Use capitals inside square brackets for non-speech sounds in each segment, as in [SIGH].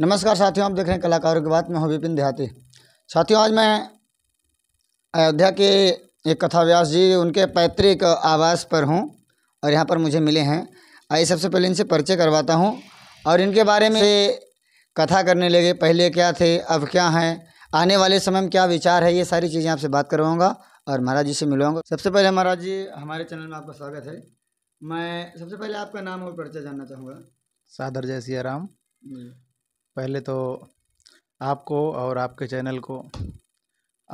नमस्कार साथियों आप देख रहे हैं कलाकारों की बात में हूँ विपिन देहाती साथियों आज मैं अयोध्या के एक कथा व्यास जी उनके पैतृक आवास पर हूँ और यहाँ पर मुझे मिले हैं आइए सबसे पहले इनसे परिचय करवाता हूँ और इनके बारे में कथा करने लगे पहले क्या थे अब क्या हैं आने वाले समय में क्या विचार है ये सारी चीज़ें आपसे बात करवाऊँगा और महाराज जी से मिलवाऊँगा सबसे पहले महाराज जी हमारे चैनल में आपका स्वागत है मैं सबसे पहले आपका नाम और परिचय जानना चाहूँगा सादर जय सिया राम पहले तो आपको और आपके चैनल को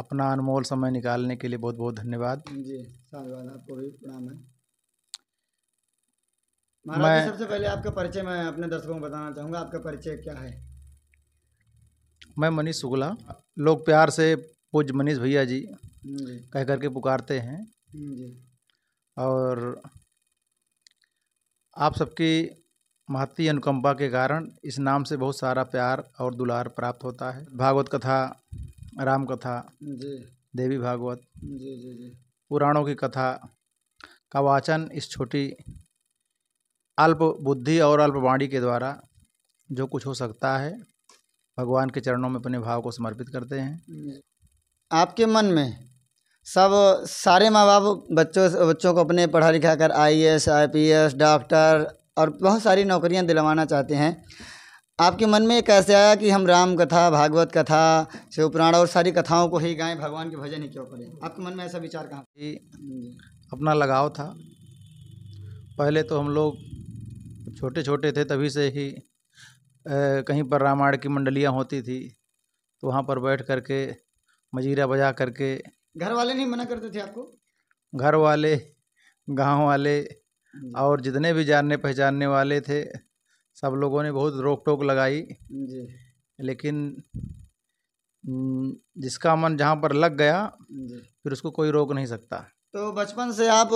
अपना अनमोल समय निकालने के लिए बहुत बहुत धन्यवाद जी आपको भी प्रणाम है मैं सबसे पहले आपका परिचय मैं अपने दर्शकों को बताना चाहूँगा आपका परिचय क्या है मैं मनीष शुक्ला लोग प्यार से पूज मनीष भैया जी, हम्म, जी। कह करके पुकारते हैं हम्म, जी। और आप सबकी महती अनुकंपा के कारण इस नाम से बहुत सारा प्यार और दुलार प्राप्त होता है भागवत कथा राम कथा जी देवी भागवत जी जी जी पुराणों की कथा का वाचन इस छोटी अल्प बुद्धि और अल्पवाणी के द्वारा जो कुछ हो सकता है भगवान के चरणों में अपने भाव को समर्पित करते हैं आपके मन में सब सारे माँ बाप बच्चों बच्चों को अपने पढ़ा लिखा कर I S I P S doctor और बहुत सारी नौकरियां दिलवाना चाहते हैं आपके मन में कैसे आया कि हम राम कथा भागवत कथा शिवपुराण और सारी कथाओं को ही गाएं भगवान के भजन ही क्यों करें आपके मन में ऐसा विचार कहाँ अपना लगाव था पहले तो हम लोग छोटे छोटे थे तभी से ही ए, कहीं पर रामायण की मंडलियाँ होती थी तो वहाँ पर बैठ करके मजीरा बजा करके घर वाले नहीं मना करते थे आपको घर वाले गांव वाले और जितने भी जानने पहचानने वाले थे सब लोगों ने बहुत रोक टोक लगाई जी लेकिन जिसका मन जहाँ पर लग गया फिर उसको कोई रोक नहीं सकता तो बचपन से आप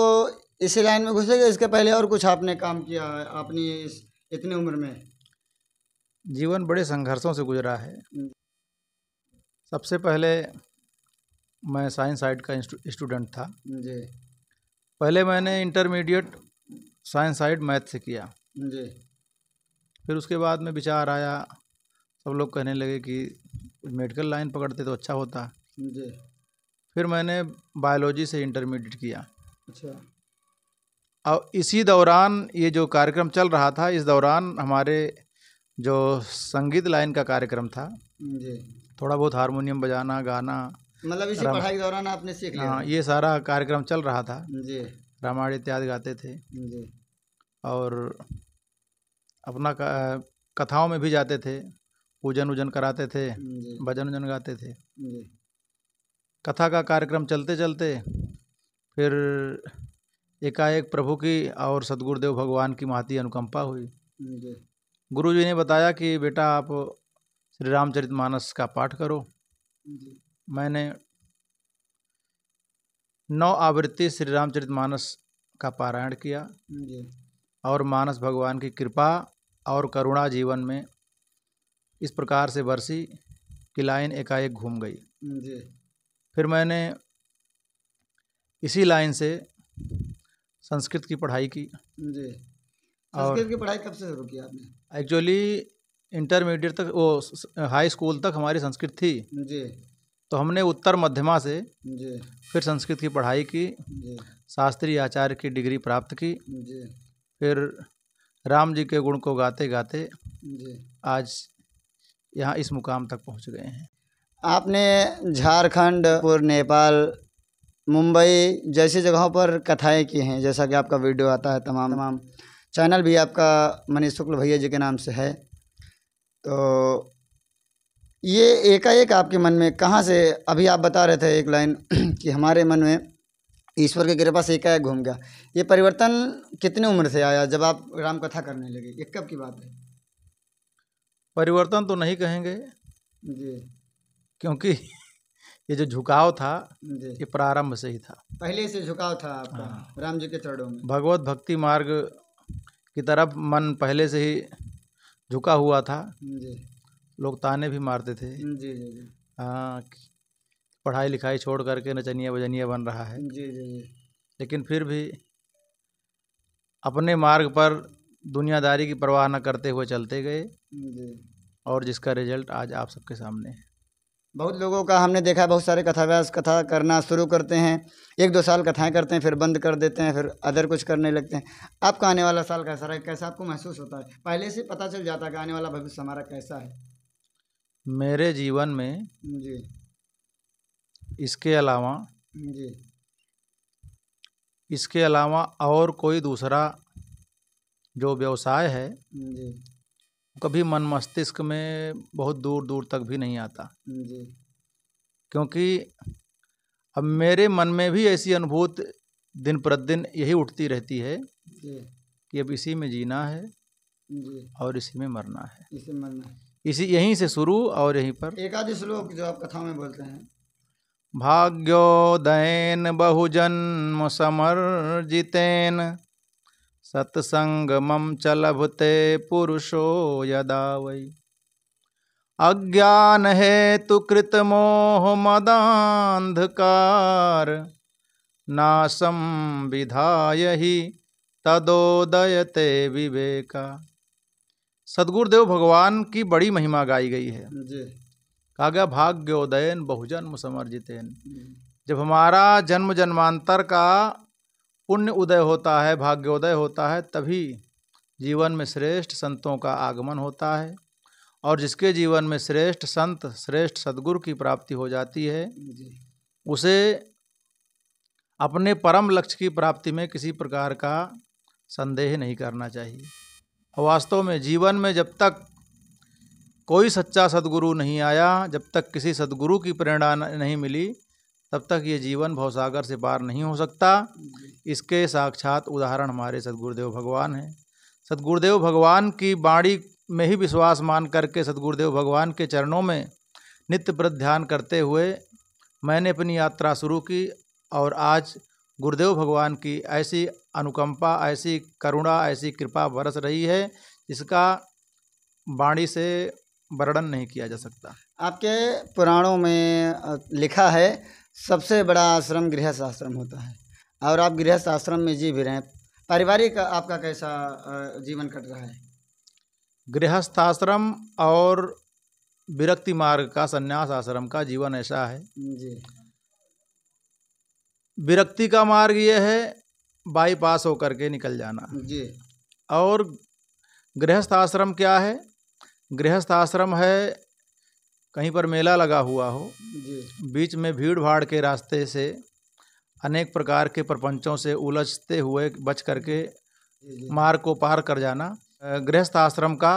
इसी लाइन में घुसे गए इसके पहले और कुछ आपने काम किया है आपने इस इतनी उम्र में जीवन बड़े संघर्षों से गुजरा है सबसे पहले मैं साइंस साइड का स्टूडेंट था जी पहले मैंने इंटरमीडिएट साइंस साइड मैथ से किया जी फिर उसके बाद में विचार आया सब लोग कहने लगे कि मेडिकल लाइन पकड़ते तो अच्छा होता जी फिर मैंने बायोलॉजी से इंटरमीडिएट किया अच्छा और इसी दौरान ये जो कार्यक्रम चल रहा था इस दौरान हमारे जो संगीत लाइन का कार्यक्रम था जी थोड़ा बहुत हारमोनियम बजाना गाना मतलब इसी पढ़ाई के दौरान आपने सीख हाँ, लिया हाँ ये सारा कार्यक्रम चल रहा था जी रामायण इत्यादि गाते थे और अपना कथाओं में भी जाते थे पूजन उजन कराते थे भजन उजन गाते थे कथा का कार्यक्रम चलते चलते फिर एकाएक प्रभु की और सदगुरुदेव भगवान की महती अनुकंपा हुई गुरु जी ने बताया कि बेटा आप श्री रामचरित मानस का पाठ करो मैंने नौ आवृत्ति श्री रामचरित मानस का पारायण किया और मानस भगवान की कृपा और करुणा जीवन में इस प्रकार से बरसी कि लाइन एकाएक घूम गई फिर मैंने इसी लाइन से संस्कृत की पढ़ाई की संस्कृत की पढ़ाई कब से शुरू की आपने एक्चुअली इंटरमीडिएट तक वो हाई स्कूल तक हमारी संस्कृत थी जी तो हमने उत्तर मध्यमा से फिर संस्कृत की पढ़ाई की शास्त्रीय आचार्य की डिग्री प्राप्त की जी फिर राम जी के गुण को गाते गाते जी आज यहाँ इस मुकाम तक पहुँच गए हैं आपने झारखंड और नेपाल मुंबई जैसी जगहों पर कथाएं की हैं जैसा कि आपका वीडियो आता है तमाम तमाम चैनल भी आपका मनीष शुक्ल भैया जी के नाम से है तो ये एकाएक आपके मन में कहाँ से अभी आप बता रहे थे एक लाइन [CLEARS THROAT] कि हमारे मन में ईश्वर की कृपा से एकाएक घूम गया ये परिवर्तन कितनी उम्र से आया जब आप राम कथा करने लगे ये कब की बात है परिवर्तन तो नहीं कहेंगे जी क्योंकि [LAUGHS] ये जो झुकाव था ये प्रारंभ से ही था पहले से झुकाव था आपका हाँ। राम जी के चरणों में भगवत भक्ति मार्ग की तरफ मन पहले से ही झुका हुआ था जी लोग ताने भी मारते थे जी जी हाँ पढ़ाई लिखाई छोड़ करके नचनिया बजनिया बन रहा है जी जी जी लेकिन फिर भी अपने मार्ग पर दुनियादारी की परवाह न करते हुए चलते गए और जिसका रिजल्ट आज आप सबके सामने है बहुत लोगों का हमने देखा बहुत सारे कथाव्यास कथा करना शुरू करते हैं एक दो साल कथाएं करते हैं फिर बंद कर देते हैं फिर अदर कुछ करने लगते हैं आपका आने वाला साल कैसा रहा कैसा आपको महसूस होता है पहले से पता चल जाता है कि आने वाला भविष्य हमारा कैसा है मेरे जीवन में जी इसके अलावा जी इसके अलावा और कोई दूसरा जो व्यवसाय है जी कभी मन मस्तिष्क में बहुत दूर दूर तक भी नहीं आता जी क्योंकि अब मेरे मन में भी ऐसी अनुभूत दिन प्रतिदिन यही उठती रहती है जी कि अब इसी में जीना है जी और इसी में मरना है इसी में मरना है इसी यहीं से शुरू और यहीं पर एकादश श्लोक जो आप कथा में बोलते हैं भाग्योदयन बहुजन्म समर्जितेन मम चलभते पुरुषो यदा वै अज्ञान हेतु कृत मोह मदांधकार नासम विधाय ही तदोदयते विवेका सदगुरुदेव भगवान की बड़ी महिमा गाई गई है कहा गया भाग्योदयन बहुजन्म समर्जितेन जब हमारा जन्म जन्मांतर का पुण्य उदय होता है भाग्योदय होता है तभी जीवन में श्रेष्ठ संतों का आगमन होता है और जिसके जीवन में श्रेष्ठ संत श्रेष्ठ सदगुरु की प्राप्ति हो जाती है उसे अपने परम लक्ष्य की प्राप्ति में किसी प्रकार का संदेह नहीं करना चाहिए वास्तव में जीवन में जब तक कोई सच्चा सदगुरु नहीं आया जब तक किसी सदगुरु की प्रेरणा नहीं मिली तब तक ये जीवन भवसागर से पार नहीं हो सकता इसके साक्षात उदाहरण हमारे सदगुरुदेव भगवान हैं सदगुरुदेव भगवान की बाणी में ही विश्वास मान करके सदगुरुदेव भगवान के चरणों में नित्य प्रध्यान करते हुए मैंने अपनी यात्रा शुरू की और आज गुरुदेव भगवान की ऐसी अनुकंपा ऐसी करुणा ऐसी कृपा बरस रही है इसका वाणी से वर्णन नहीं किया जा सकता आपके पुराणों में लिखा है सबसे बड़ा आश्रम गृहस्थ आश्रम होता है और आप गृहस्थ आश्रम में जी भी रहे हैं पारिवारिक आपका कैसा जीवन कट रहा है गृहस्थ आश्रम और विरक्ति मार्ग का संन्यास आश्रम का जीवन ऐसा है जी विरक्ति का मार्ग ये है बाईपास होकर के निकल जाना जी और गृहस्थ आश्रम क्या है गृहस्थ आश्रम है कहीं पर मेला लगा हुआ हो जी बीच में भीड़ भाड़ के रास्ते से अनेक प्रकार के प्रपंचों से उलझते हुए बच करके मार्ग को पार कर जाना गृहस्थ आश्रम का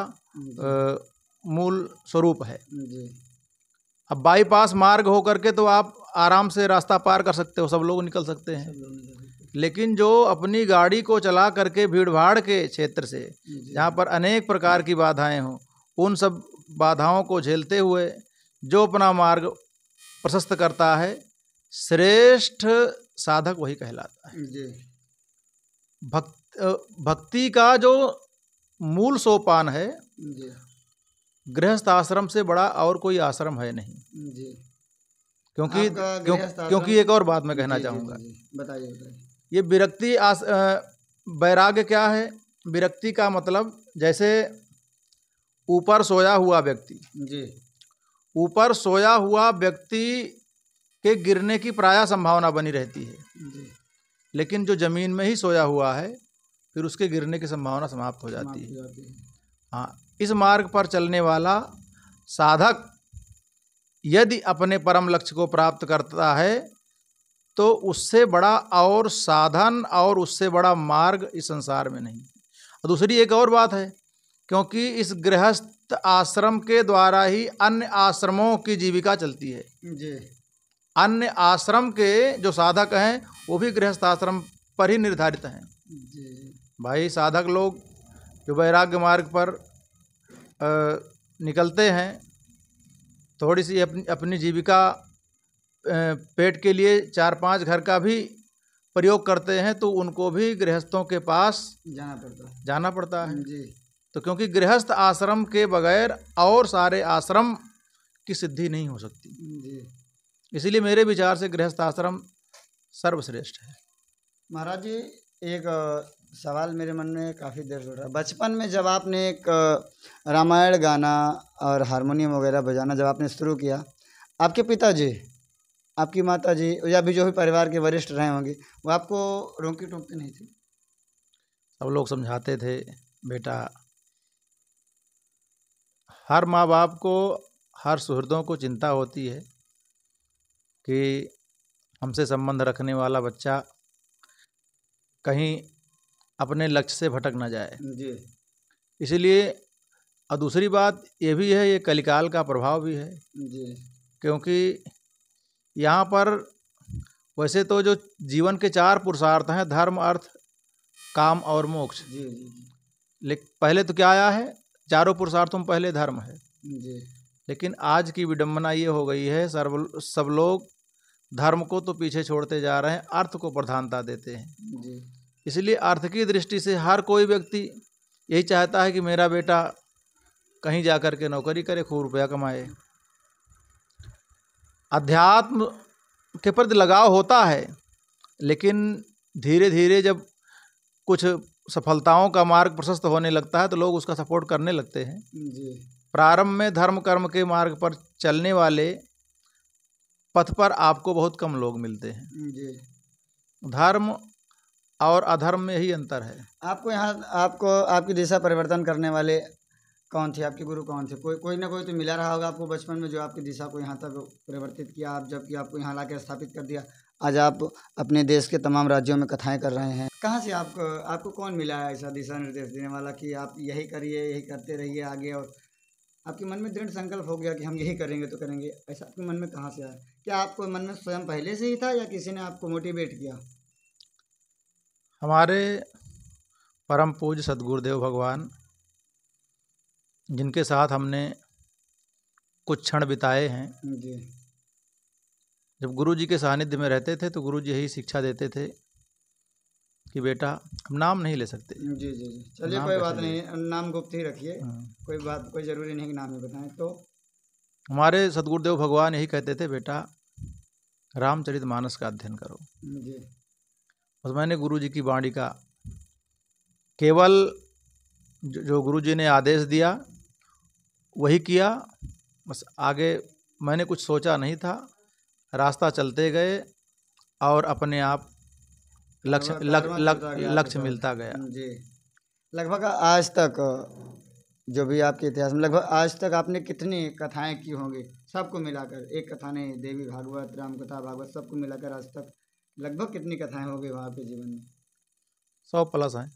मूल स्वरूप है अब बाईपास मार्ग होकर के तो आप आराम से रास्ता पार कर सकते हो सब लोग निकल सकते हैं लेकिन जो अपनी गाड़ी को चला करके भीड़ भाड़ के क्षेत्र से जहाँ पर अनेक प्रकार की बाधाएं हों उन सब बाधाओं को झेलते हुए जो अपना मार्ग प्रशस्त करता है श्रेष्ठ साधक वही कहलाता है भक्त भक्ति का जो मूल सोपान है गृहस्थ आश्रम से बड़ा और कोई आश्रम है नहीं क्योंकि क्यों, क्योंकि एक और बात मैं कहना चाहूँगा बताइए ये विरक्ति आस वैराग्य क्या है विरक्ति का मतलब जैसे ऊपर सोया हुआ व्यक्ति जी ऊपर सोया हुआ व्यक्ति के गिरने की प्राय संभावना बनी रहती है जी लेकिन जो ज़मीन में ही सोया हुआ है फिर उसके गिरने की संभावना समाप्त हो जाती है हाँ इस मार्ग पर चलने वाला साधक यदि अपने परम लक्ष्य को प्राप्त करता है तो उससे बड़ा और साधन और उससे बड़ा मार्ग इस संसार में नहीं और दूसरी एक और बात है क्योंकि इस गृहस्थ आश्रम के द्वारा ही अन्य आश्रमों की जीविका चलती है जी अन्य आश्रम के जो साधक हैं वो भी गृहस्थ आश्रम पर ही निर्धारित हैं भाई साधक लोग जो वैराग्य मार्ग पर आ, निकलते हैं थोड़ी सी अपनी अपनी जीविका पेट के लिए चार पांच घर का भी प्रयोग करते हैं तो उनको भी गृहस्थों के पास जाना पड़ता है जाना पड़ता है जी तो क्योंकि गृहस्थ आश्रम के बगैर और सारे आश्रम की सिद्धि नहीं हो सकती जी इसीलिए मेरे विचार से गृहस्थ आश्रम सर्वश्रेष्ठ है महाराज जी एक सवाल मेरे मन में काफ़ी देर हो रहा है बचपन में जब आपने एक रामायण गाना और हारमोनियम वगैरह बजाना जब आपने शुरू किया आपके पिताजी आपकी माता जी या भी जो भी परिवार के वरिष्ठ रहे होंगे वो आपको रोकी टोंकती नहीं थे सब लोग समझाते थे बेटा हर माँ बाप को हर सुहृदों को चिंता होती है कि हमसे संबंध रखने वाला बच्चा कहीं अपने लक्ष्य से भटक ना जाए जी इसीलिए और दूसरी बात ये भी है ये कलिकाल का प्रभाव भी है जी क्योंकि यहाँ पर वैसे तो जो जीवन के चार पुरुषार्थ हैं धर्म अर्थ काम और मोक्ष जी, जी। पहले तो क्या आया है चारों पुरुषार्थों में पहले धर्म है जी लेकिन आज की विडम्बना ये हो गई है सर्व सब लोग धर्म को तो पीछे छोड़ते जा रहे हैं अर्थ को प्रधानता देते हैं जी इसलिए आर्थिकी दृष्टि से हर कोई व्यक्ति यही चाहता है कि मेरा बेटा कहीं जा कर के नौकरी करे खूब रुपया कमाए अध्यात्म के प्रति लगाव होता है लेकिन धीरे धीरे जब कुछ सफलताओं का मार्ग प्रशस्त होने लगता है तो लोग उसका सपोर्ट करने लगते हैं प्रारंभ में धर्म कर्म के मार्ग पर चलने वाले पथ पर आपको बहुत कम लोग मिलते हैं धर्म और अधर्म में ही अंतर है आपको यहाँ आपको आपकी दिशा परिवर्तन करने वाले कौन थे आपके गुरु कौन थे कोई कोई ना कोई तो मिला रहा होगा आपको बचपन में जो आपकी दिशा को यहाँ तक परिवर्तित किया आप जबकि आपको यहाँ ला स्थापित कर दिया आज आप अपने देश के तमाम राज्यों में कथाएं कर रहे हैं कहाँ से आपको आपको कौन मिला है ऐसा दिशा निर्देश देने वाला कि आप यही करिए यही करते रहिए आगे और आपके मन में दृढ़ संकल्प हो गया कि हम यही करेंगे तो करेंगे ऐसा आपके मन में कहाँ से आया क्या आपको मन में स्वयं पहले से ही था या किसी ने आपको मोटिवेट किया हमारे परम पूज्य सदगुरुदेव भगवान जिनके साथ हमने कुछ क्षण बिताए हैं जब गुरु जी के सानिध्य में रहते थे तो गुरु जी यही शिक्षा देते थे कि बेटा हम नाम नहीं ले सकते जी जी जी चलिए कोई बात नहीं नाम गुप्त ही रखिए हाँ। कोई बात कोई ज़रूरी नहीं कि नाम ही बताएं तो हमारे सदगुरुदेव भगवान यही कहते थे बेटा रामचरित मानस का अध्ययन करो जी बस मैंने गुरु जी की वाणी का केवल जो गुरु जी ने आदेश दिया वही किया बस आगे मैंने कुछ सोचा नहीं था रास्ता चलते गए और अपने आप लक्ष्य लक्ष्य मिलता गया हम्म, जी लगभग आज तक जो भी आपके इतिहास में लगभग आज तक आपने कितनी कथाएं की होंगी सबको मिलाकर एक कथा नहीं देवी भागवत राम कथा भागवत सबको मिलाकर आज तक लगभग कितनी कथाएं होगी वहाँ पे जीवन में सौ प्लस हैं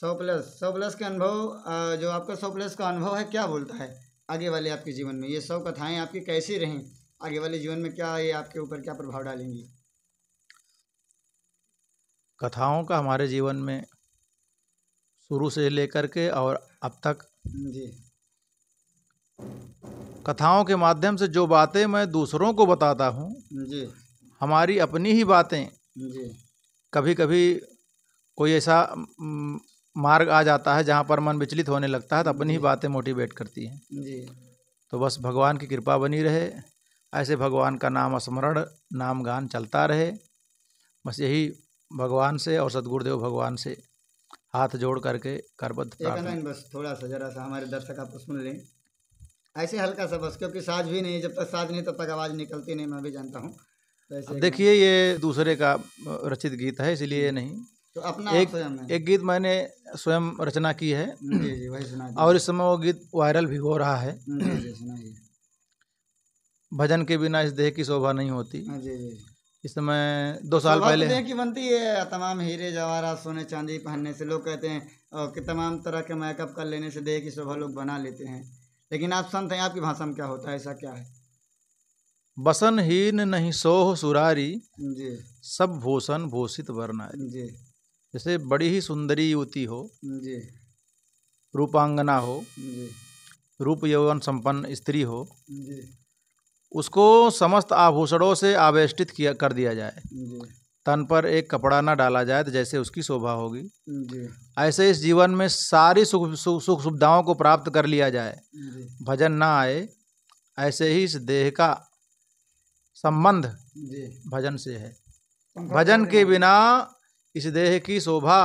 सौ प्लस सौ प्लस के अनुभव जो आपका सौ प्लस का अनुभव है क्या बोलता है आगे वाले आपके जीवन में ये सौ कथाएं आपकी कैसी रहें आगे वाले जीवन में क्या ये आपके ऊपर क्या प्रभाव डालेंगी कथाओं का हमारे जीवन में शुरू से लेकर के और अब तक हम्म, जी कथाओं के माध्यम से जो बातें मैं दूसरों को बताता हूँ जी हमारी अपनी ही बातें जी कभी कभी कोई ऐसा मार्ग आ जाता है जहाँ पर मन विचलित होने लगता है तो अपनी ही बातें मोटिवेट करती हैं जी तो बस भगवान की कृपा बनी रहे ऐसे भगवान का नाम स्मरण नाम गान चलता रहे बस यही भगवान से और सदगुरुदेव भगवान से हाथ जोड़ करके करबद्ध बस थोड़ा सा जरा सा हमारे दर्शक आप सुन लें ऐसे हल्का सा बस क्योंकि साज भी नहीं जब तक साज नहीं तब तो तक आवाज़ निकलती नहीं मैं भी जानता हूँ देखिए ये दूसरे का रचित गीत है इसलिए ये नहीं तो अपना एक एक गीत मैंने स्वयं रचना की है हम्म। जी जी वही सुना और इस समय वो गीत वायरल भी हो रहा है हम्म, भजन के बिना इस देह की शोभा नहीं होती हाँ, जी जी इस समय दो साल तो पहले देह की बनती है तमाम हीरे जवाहरात सोने चांदी पहनने से लोग कहते हैं और कि तमाम तरह के मेकअप कर लेने से देह की शोभा लोग बना लेते हैं लेकिन आप संत हैं आपकी भाषा में क्या होता है ऐसा क्या है बसनहीन नहीं सोह सुरारी जी सब भूषण भूषित वर्णा जी जैसे बड़ी ही सुंदरी युवती हो जी रूपांगना हो जी रूप यौवन संपन्न स्त्री हो जी उसको समस्त आभूषणों से आवेष्टित किया कर दिया जाए तन पर एक कपड़ा ना डाला जाए तो जैसे उसकी शोभा होगी ऐसे इस जीवन में सारी सुख सुख सुविधाओं को प्राप्त कर लिया जाए भजन ना आए ऐसे ही इस देह का संबंध भजन से है भजन के बिना इस देह की शोभा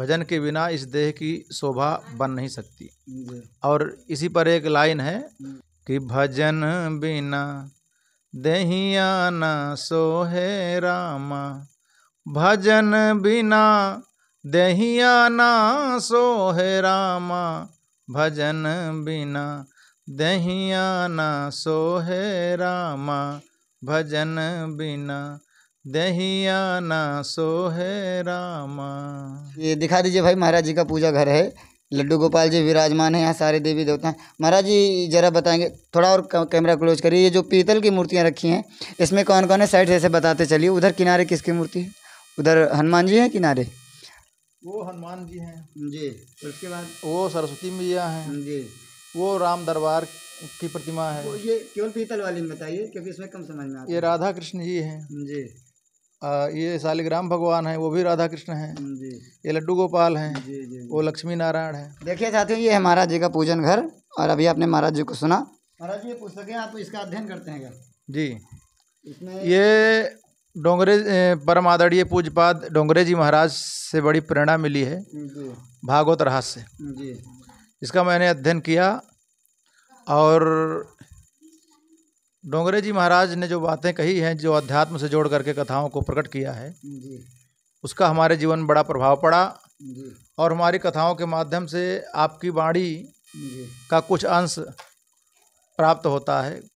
भजन के बिना इस देह की शोभा बन नहीं सकती और इसी पर एक लाइन है कि भजन बिना देहिया न सोहे रामा भजन बिना देहिया न सोहे रामा भजन बिना दहिया ना सोहे रामा भजन बिना दहिया ना सोहे रामा ये दिखा दीजिए भाई महाराज जी का पूजा घर है लड्डू गोपाल जी विराजमान है यहाँ सारे देवी देवता हैं महाराज जी जरा बताएंगे थोड़ा और कैमरा क्लोज करिए ये जो पीतल की मूर्तियाँ रखी हैं इसमें कौन कौन है साइड से ऐसे बताते चलिए उधर किनारे किसकी मूर्ति है उधर हनुमान जी हैं किनारे वो हनुमान जी हैं जी उसके बाद वो सरस्वती मैया हैं जी वो राम दरबार की प्रतिमा है ये केवल पीतल वाली बताइए क्योंकि इसमें कम समझ में आता ये राधा कृष्ण जी हैं जी आ, ये शालिग्राम भगवान है वो भी राधा कृष्ण जी। ये लड्डू गोपाल हैं जी, जी, वो लक्ष्मी नारायण है देखिए साथियों ये है महाराज जी का पूजन घर और अभी आपने महाराज जी को सुना महाराज जी ये पुस्तकें आप इसका अध्ययन करते हैं क्या जी इसमें ये डोंगरे परम आदरणीय पूजपाद डोंगरे जी महाराज से बड़ी प्रेरणा मिली है भागवत रहस्य जी इसका मैंने अध्ययन किया और डोंगरे जी महाराज ने जो बातें कही हैं जो अध्यात्म से जोड़ करके कथाओं को प्रकट किया है उसका हमारे जीवन बड़ा प्रभाव पड़ा और हमारी कथाओं के माध्यम से आपकी वाणी का कुछ अंश प्राप्त होता है